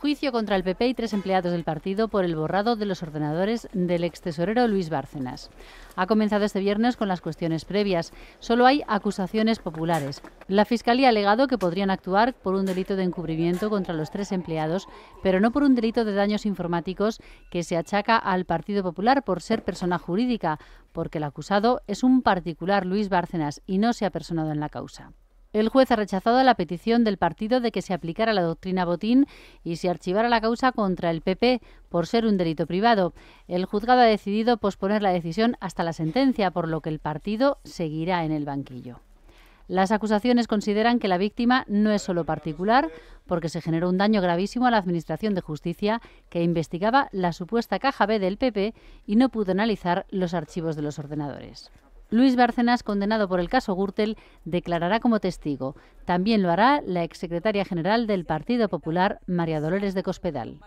Juicio contra el PP y tres empleados del partido por el borrado de los ordenadores del tesorero Luis Bárcenas. Ha comenzado este viernes con las cuestiones previas. Solo hay acusaciones populares. La Fiscalía ha alegado que podrían actuar por un delito de encubrimiento contra los tres empleados, pero no por un delito de daños informáticos que se achaca al Partido Popular por ser persona jurídica, porque el acusado es un particular Luis Bárcenas y no se ha personado en la causa. El juez ha rechazado la petición del partido de que se aplicara la doctrina Botín y se archivara la causa contra el PP por ser un delito privado. El juzgado ha decidido posponer la decisión hasta la sentencia, por lo que el partido seguirá en el banquillo. Las acusaciones consideran que la víctima no es solo particular, porque se generó un daño gravísimo a la Administración de Justicia, que investigaba la supuesta caja B del PP y no pudo analizar los archivos de los ordenadores. Luis Bárcenas, condenado por el caso Gürtel, declarará como testigo. También lo hará la exsecretaria general del Partido Popular, María Dolores de Cospedal.